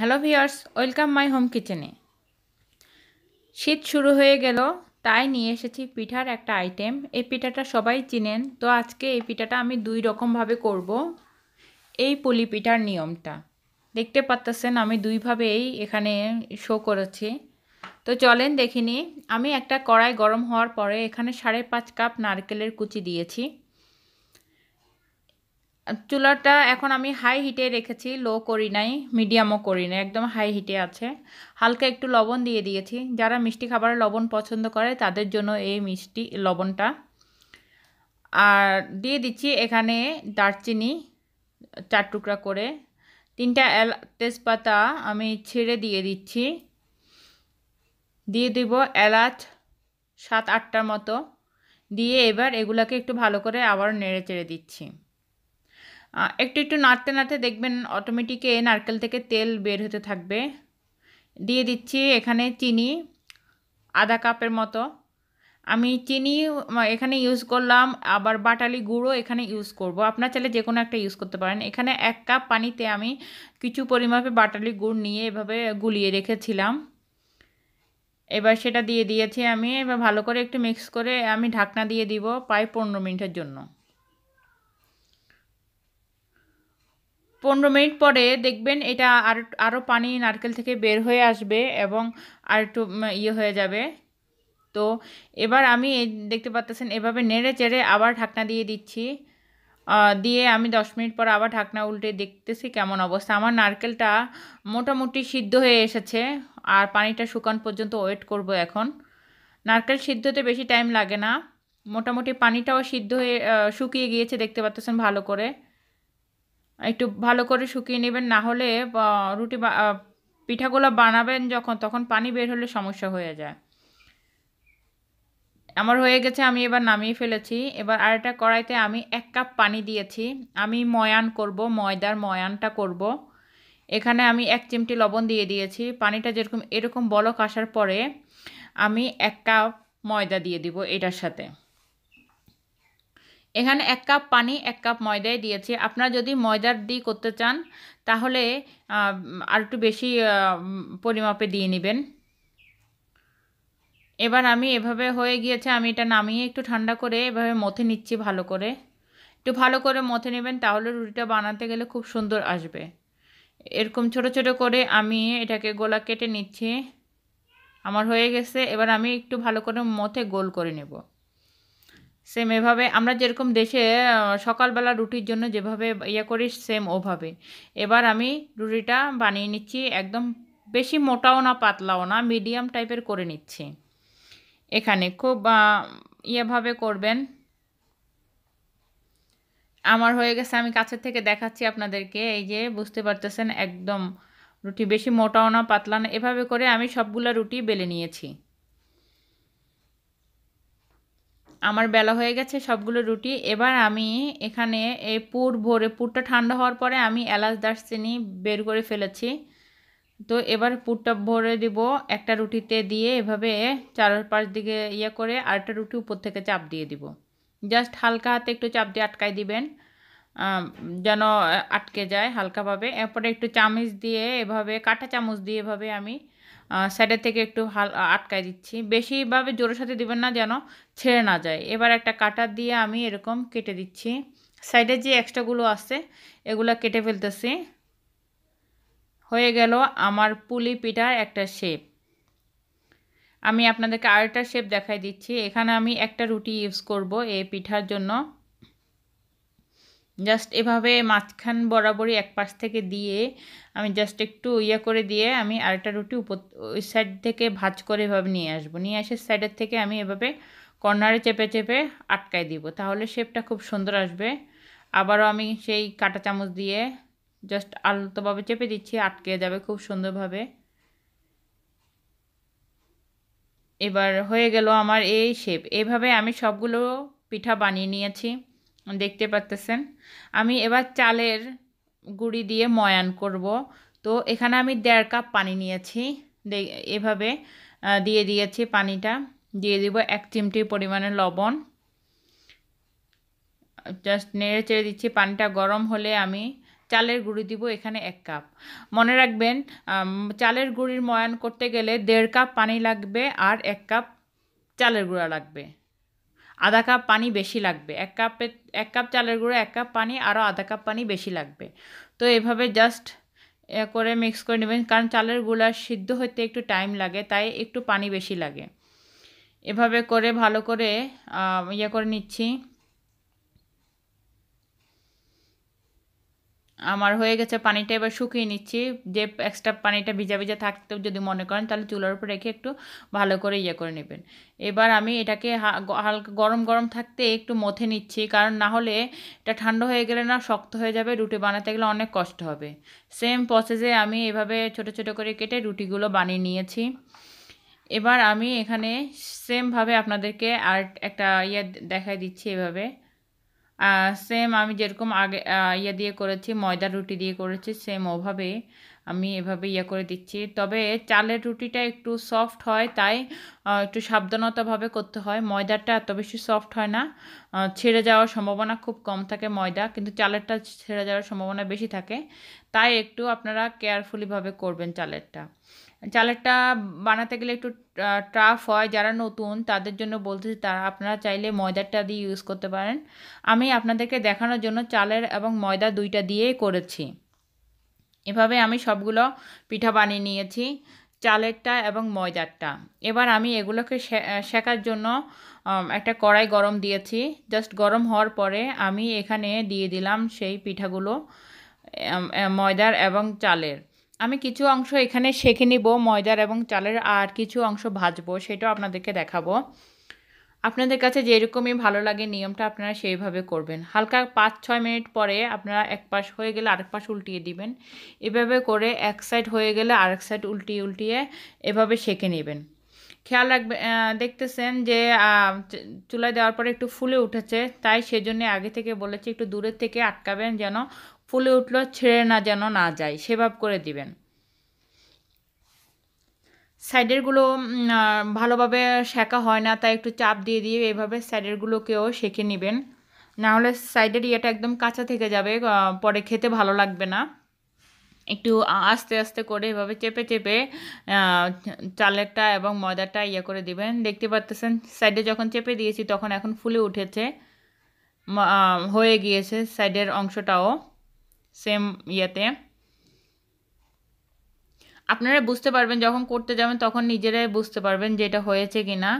Hello viewers welcome my home কিচেনে শীত শুরু হয়ে গেল তাই নিয়ে এসেছি পিঠার একটা আইটেম এই পিঠাটা সবাই চিনেন তো আজকে এই পিঠাটা আমি দুই রকমভাবে করব এই পুলি পিঠার নিয়মটা দেখতে পাচ্ছেন আমি দুইভাবেই এখানে শো করেছি তো চলেন দেখিনি আমি একটা কড়াই গরম হওয়ার পরে এখানে সাড়ে পাঁচ কাপ নারকেলের কুচি দিয়েছি চুলাটা এখন আমি হাই হিটে রেখেছি লো করি নাই মিডিয়ামও করি নাই একদম হাই হিটে আছে হালকা একটু লবণ দিয়ে দিয়েছি যারা মিষ্টি খাবারে লবণ পছন্দ করে তাদের জন্য এই মিষ্টি লবণটা আর দিয়ে দিচ্ছি এখানে দারচিনি চার টুকরা করে তিনটা এল তেজপাতা আমি ছেড়ে দিয়ে দিচ্ছি দিয়ে দিব এলাচ সাত আটটার মতো দিয়ে এবার এগুলাকে একটু ভালো করে আবার নেড়ে চেড়ে দিচ্ছি একটু একটু নাড়তে নাড়তে দেখবেন অটোমেটিকে নারকেল থেকে তেল বের হতে থাকবে দিয়ে দিচ্ছি এখানে চিনি আধা কাপের মতো আমি চিনি এখানে ইউজ করলাম আবার বাটালি গুঁড়ো এখানে ইউজ করব আপনার চাইলে যে কোনো একটা ইউজ করতে পারেন এখানে এক কাপ পানিতে আমি কিছু পরিমাপে বাটালি গুড় নিয়ে এভাবে গুলিয়ে রেখেছিলাম এবার সেটা দিয়ে দিয়েছি আমি এবার ভালো করে একটু মিক্স করে আমি ঢাকনা দিয়ে দিব প্রায় পনেরো মিনিটের জন্য পনেরো মিনিট পরে দেখবেন এটা আর আরও পানি নারকেল থেকে বের হয়ে আসবে এবং আর একটু ইয়ে হয়ে যাবে তো এবার আমি দেখতে পাচ্তেছেন এভাবে নেড়ে চেড়ে আবার ঢাকনা দিয়ে দিচ্ছি দিয়ে আমি দশ মিনিট পর আবার ঢাকনা উল্টে দেখতেছি কেমন অবস্থা আমার নারকেলটা মোটামুটি সিদ্ধ হয়ে এসেছে আর পানিটা শুকান পর্যন্ত ওয়েট করব এখন নারকেল সিদ্ধতে বেশি টাইম লাগে না মোটামুটি পানিটাও সিদ্ধ হয়ে শুকিয়ে গিয়েছে দেখতে পাচ্তেছেন ভালো করে একটু ভালো করে শুকিয়ে নেবেন না হলে রুটি পিঠাগুলো বানাবেন যখন তখন পানি বের হলে সমস্যা হয়ে যায় আমার হয়ে গেছে আমি এবার নামিয়ে ফেলেছি এবার আরেকটা কড়াইতে আমি এক কাপ পানি দিয়েছি আমি ময়ান করব ময়দার ময়ানটা করব। এখানে আমি এক চিমটি লবণ দিয়ে দিয়েছি পানিটা যেরকম এরকম বলক আসার পরে আমি এক কাপ ময়দা দিয়ে দিব এটার সাথে এখানে এক কাপ পানি এক কাপ ময়দায় দিয়েছি আপনারা যদি ময়দার দিই করতে চান তাহলে আর একটু বেশি পরিমাপে দিয়ে নেবেন এবার আমি এভাবে হয়ে গিয়েছে আমি এটা নামিয়ে একটু ঠান্ডা করে এভাবে মথে নিচ্ছি ভালো করে একটু ভালো করে মথে নেবেন তাহলে রুটিটা বানাতে গেলে খুব সুন্দর আসবে এরকম ছোট ছোট করে আমি এটাকে গোলা কেটে নিচ্ছি আমার হয়ে গেছে এবার আমি একটু ভালো করে মথে গোল করে নেব সেম এভাবে আমরা যেরকম দেশে সকালবেলা রুটির জন্য যেভাবে ইয়ে করি সেম ওভাবে এবার আমি রুটিটা বানিয়ে নিচ্ছি একদম বেশি মোটাও না পাতলাও না মিডিয়াম টাইপের করে নিচ্ছি এখানে খুব ইয়েভাবে করবেন আমার হয়ে গেছে আমি কাছের থেকে দেখাচ্ছি আপনাদেরকে এই যে বুঝতে পারতেছেন একদম রুটি বেশি মোটাও না পাতলা না এভাবে করে আমি সবগুলো রুটি বেলে নিয়েছি আমার বেলা হয়ে গেছে সবগুলো রুটি এবার আমি এখানে এই পুর ভরে পুরটা ঠান্ডা হওয়ার পরে আমি এলাচ দারচিনি বের করে ফেলেছি তো এবার পুরটা ভরে দিব একটা রুটিতে দিয়ে এভাবে চারপাশ দিকে ইয়ে করে আরেকটা রুটি উপর থেকে চাপ দিয়ে দিব জাস্ট হালকা হাতে একটু চাপ দিয়ে আটকাই দিবেন যেন আটকে যায় হালকাভাবে এরপরে একটু চামচ দিয়ে এভাবে কাঁটা চামচ দিয়ে এভাবে আমি সাইডের থেকে একটু হাল আটকায় দিচ্ছি বেশিভাবে জোরের সাথে দেবেন না যেন ছেড়ে না যায় এবার একটা কাটা দিয়ে আমি এরকম কেটে দিচ্ছি সাইডে যে এক্সট্রাগুলো আছে এগুলো কেটে ফেলতেছি হয়ে গেল আমার পুলি পিঠার একটা শেপ আমি আপনাদেরকে আরেকটা শেপ দেখাই দিচ্ছি এখানে আমি একটা রুটি ইউজ করব এই পিঠার জন্য জাস্ট এভাবে মাঝখান বরাবরই এক পাশ থেকে দিয়ে আমি জাস্ট একটু ইয়া করে দিয়ে আমি আরেকটা রুটি উপর ওই সাইড থেকে ভাজ করে এভাবে নিয়ে আসবো নিয়ে আসার সাইডের থেকে আমি এভাবে কর্নারে চেপে চেপে আটকায় দিব তাহলে শেপটা খুব সুন্দর আসবে আবারও আমি সেই কাটা চামচ দিয়ে জাস্ট আলতোভাবে চেপে দিচ্ছি আটকে যাবে খুব সুন্দরভাবে এবার হয়ে গেল আমার এই শেপ এভাবে আমি সবগুলো পিঠা বানিয়ে নিয়েছি দেখতে পাচ্তেছেন আমি এবার চালের গুঁড়ি দিয়ে ময়ান করব তো এখানে আমি দেড় কাপ পানি নিয়েছি এভাবে দিয়ে দিয়েছি পানিটা দিয়ে দিব এক চিমটি পরিমাণে লবণ জাস্ট নেড়ে চেড়ে দিচ্ছি পানিটা গরম হলে আমি চালের গুঁড়ি দিব এখানে এক কাপ মনে রাখবেন চালের গুঁড়ির ময়ান করতে গেলে দেড় কাপ পানি লাগবে আর এক কাপ চালের গুঁড়া লাগবে আধা কাপ পানি বেশি লাগবে এক কাপে এক কাপ চালের গুঁড়ো এক কাপ পানি আরও আধা কাপ পানি বেশি লাগবে তো এভাবে জাস্ট করে মিক্স করে নেবেন কারণ চালের গুঁড়া সিদ্ধ হতে একটু টাইম লাগে তাই একটু পানি বেশি লাগে এভাবে করে ভালো করে ইয়ে করে নিচ্ছি আমার হয়ে গেছে পানিটা এবার শুকিয়ে নিচ্ছি যে এক্সট্রা পানিটা ভিজা ভিজা থাকতে যদি মনে করেন তাহলে চুলার উপর রেখে একটু ভালো করে ইয়ে করে নেবেন এবার আমি এটাকে হালকা গরম গরম থাকতে একটু মথে নিচ্ছি কারণ না হলে এটা ঠান্ডা হয়ে গেলে না শক্ত হয়ে যাবে রুটি বানাতে গেলে অনেক কষ্ট হবে সেম প্রসেসে আমি এভাবে ছোট ছোট করে কেটে রুটিগুলো বানিয়ে নিয়েছি এবার আমি এখানে সেমভাবে আপনাদেরকে আর একটা ইয়ে দেখাই দিচ্ছি এভাবে সেম আমি যেরকম আগে ইয়ে দিয়ে করেছি ময়দার রুটি দিয়ে করেছি সেম ওভাবে আমি এভাবে ইয়ে করে দিচ্ছি তবে চালের রুটিটা একটু সফট হয় তাই একটু সাবধানতাভাবে করতে হয় ময়দাটা এত বেশি সফট হয় না ছেড়ে যাওয়ার সম্ভাবনা খুব কম থাকে ময়দা কিন্তু চালেরটা ছেড়ে যাওয়ার সম্ভাবনা বেশি থাকে তাই একটু আপনারা কেয়ারফুলিভাবে করবেন চালেরটা চালেরটা বানাতে গেলে একটু টাফ হয় যারা নতুন তাদের জন্য বলতেছি তারা আপনারা চাইলে ময়দাটা দিয়ে ইউজ করতে পারেন আমি আপনাদেরকে দেখানোর জন্য চালের এবং ময়দা দুইটা দিয়েই করেছি এভাবে আমি সবগুলো পিঠা বানিয়ে নিয়েছি চালেরটা এবং ময়দারটা এবার আমি এগুলোকে শেখার জন্য একটা কড়াই গরম দিয়েছি জাস্ট গরম হওয়ার পরে আমি এখানে দিয়ে দিলাম সেই পিঠাগুলো ময়দার এবং চালের আমি কিছু অংশ এখানে সেঁকে নিব ময়দার এবং চালের আর কিছু অংশ ভাজবো সেটাও আপনাদেরকে দেখাবো আপনাদের কাছে যেরকমই ভালো লাগে নিয়মটা আপনারা সেইভাবে করবেন হালকা পাঁচ ছয় মিনিট পরে আপনারা এক পাশ হয়ে গেলে আরেক পাশ উল্টিয়ে দিবেন এভাবে করে এক সাইড হয়ে গেলে আরেক সাইড উল্টিয়ে উল্টিয়ে এভাবে সেঁকে নেবেন খেয়াল রাখবে দেখতেছেন যে চুলায় দেওয়ার পরে একটু ফুলে উঠেছে তাই সেজন্য আগে থেকে বলেছি একটু দূরের থেকে আটকাবেন যেন ফুলে উঠলো ছেড়ে না যেন না যায় সেভাব করে দিবেন সাইডেরগুলো ভালোভাবে শেখা হয় না তাই একটু চাপ দিয়ে দিয়ে এভাবে সাইডেরগুলোকেও শেখে নেবেন না হলে সাইডের ইয়েটা একদম কাঁচা থেকে যাবে পরে খেতে ভালো লাগবে না একটু আস্তে আস্তে করে এভাবে চেপে চেপে চালেরটা এবং ময়দাটা ইয়ে করে দিবেন দেখতে পাচ্ছেন সাইডে যখন চেপে দিয়েছি তখন এখন ফুলে উঠেছে হয়ে গিয়েছে সাইডের অংশটাও সেম ইয়েতে আপনারা বুঝতে পারবেন যখন করতে যাবেন তখন নিজেরাই বুঝতে পারবেন যে এটা হয়েছে কি না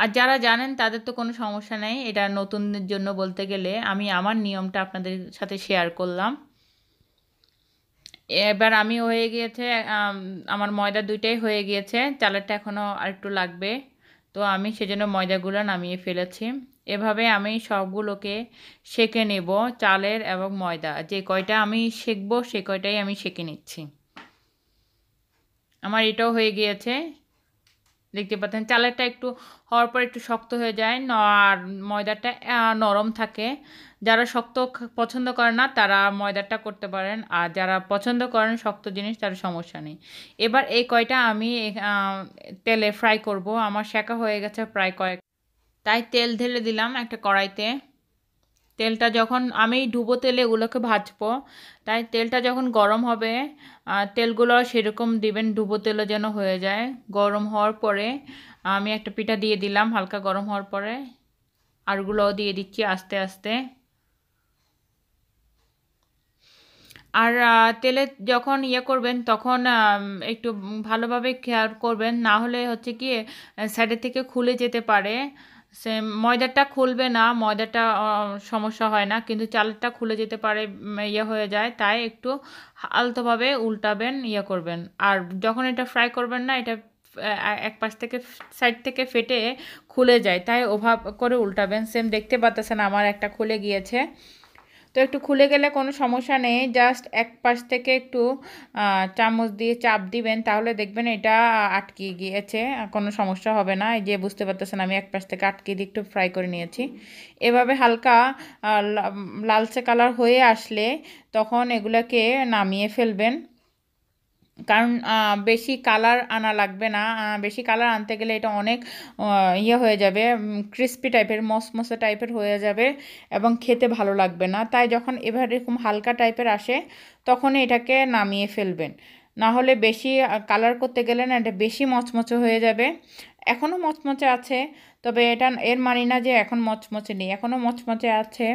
আর যারা জানেন তাদের তো কোনো সমস্যা নেই এটা নতুনদের জন্য বলতে গেলে আমি আমার নিয়মটা আপনাদের সাথে শেয়ার করলাম এবার আমি হয়ে গিয়েছে আমার ময়দা দুইটাই হয়ে গিয়েছে চালেরটা এখনও আর একটু লাগবে তো আমি সেজন্য ময়দাগুলো নামিয়ে ফেলেছি এভাবে আমি সবগুলোকে সেঁকে নেব চালের এবং ময়দা যে কয়টা আমি সেঁকবো সে কয়টাই আমি সেঁকে নিচ্ছি আমার এটাও হয়ে গিয়েছে দেখতে পাচ্ছেন চালেরটা একটু হওয়ার পর একটু শক্ত হয়ে যায় আর ময়দাটা নরম থাকে যারা শক্ত পছন্দ করে না তারা ময়দাটা করতে পারেন আর যারা পছন্দ করেন শক্ত জিনিস তার সমস্যা নেই এবার এই কয়টা আমি তেলে ফ্রাই করব আমার শেখা হয়ে গেছে প্রায় কয়েক তাই তেল ঢেলে দিলাম একটা কড়াইতে তেলটা যখন আমি ডুবো তেলে এগুলোকে ভাজবো তাই তেলটা যখন গরম হবে তেলগুলো সেরকম দিবেন ডুবো তেলও যেন হয়ে যায় গরম হওয়ার পরে আমি একটা পিঠা দিয়ে দিলাম হালকা গরম হওয়ার পরে আরগুলোও দিয়ে দিচ্ছি আস্তে আস্তে আর তেলে যখন ইয়ে করবেন তখন একটু ভালোভাবে খেয়াল করবেন না হলে হচ্ছে কি সাইডের থেকে খুলে যেতে পারে সে ময়দাটা খুলবে না ময়দাটা সমস্যা হয় না কিন্তু চালেরটা খুলে যেতে পারে ইয়ে হয়ে যায় তাই একটু আলতোভাবে উল্টাবেন ইয়ে করবেন আর যখন এটা ফ্রাই করবেন না এটা এক পাশ থেকে সাইড থেকে ফেটে খুলে যায় তাই ওভাব করে উল্টাবেন সেম দেখতে পাতেছেন আমার একটা খুলে গিয়েছে তো একটু খুলে গেলে কোনো সমস্যা নেই জাস্ট এক পাশ থেকে একটু চামচ দিয়ে চাপ দিবেন তাহলে দেখবেন এটা আটকে গিয়েছে কোনো সমস্যা হবে না এই যে বুঝতে পারতেছেন আমি এক পাশ থেকে আটকে দিয়ে একটু ফ্রাই করে নিয়েছি এভাবে হালকা লালচে কালার হয়ে আসলে তখন এগুলাকে নামিয়ে ফেলবেন কারণ বেশি কালার আনা লাগবে না বেশি কালার আনতে গেলে এটা অনেক ইয়ে হয়ে যাবে ক্রিস্পি টাইপের মসমসে টাইপের হয়ে যাবে এবং খেতে ভালো লাগবে না তাই যখন এবার এরকম হালকা টাইপের আসে তখন এটাকে নামিয়ে ফেলবেন না হলে বেশি কালার করতে গেলে না এটা বেশি মচমচে হয়ে যাবে এখনও মচমচে আছে তবে এটা এর মানি না যে এখন মচমচে নেই এখনও মচমচে আছে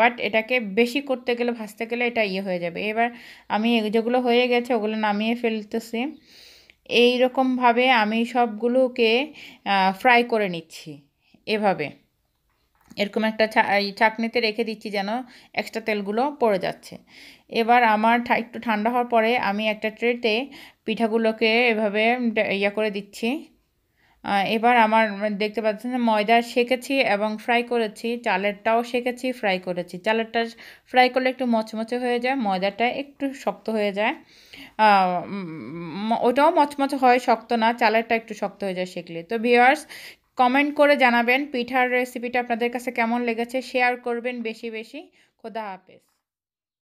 বাট এটাকে বেশি করতে গেলে ভাজতে গেলে এটা ইয়ে হয়ে যাবে এবার আমি যেগুলো হয়ে গেছে ওগুলো নামিয়ে ফেলতেছি এই রকমভাবে আমি সবগুলোকে ফ্রাই করে নিচ্ছি এভাবে এরকম একটা চাকনিতে রেখে দিচ্ছি যেন এক্সট্রা তেলগুলো পড়ে যাচ্ছে এবার আমার একটু ঠান্ডা হওয়ার পরে আমি একটা ট্রেতে পিঠাগুলোকে এভাবে ইয়া করে দিচ্ছি এবার আমার দেখতে পাচ্ছেন ময়দা শেখেছি এবং ফ্রাই করেছি চালেরটাও শেখেছি ফ্রাই করেছি চালেরটা ফ্রাই করলে একটু মচমচে হয়ে যায় ময়দাটা একটু শক্ত হয়ে যায় ওটাও মচমচে হয় শক্ত না চালেরটা একটু শক্ত হয়ে যায় শেখলে তো ভিওয়ার্স কমেন্ট করে জানাবেন পিঠার রেসিপিটা আপনাদের কাছে কেমন লেগেছে শেয়ার করবেন বেশি বেশি খোদা হাফেজ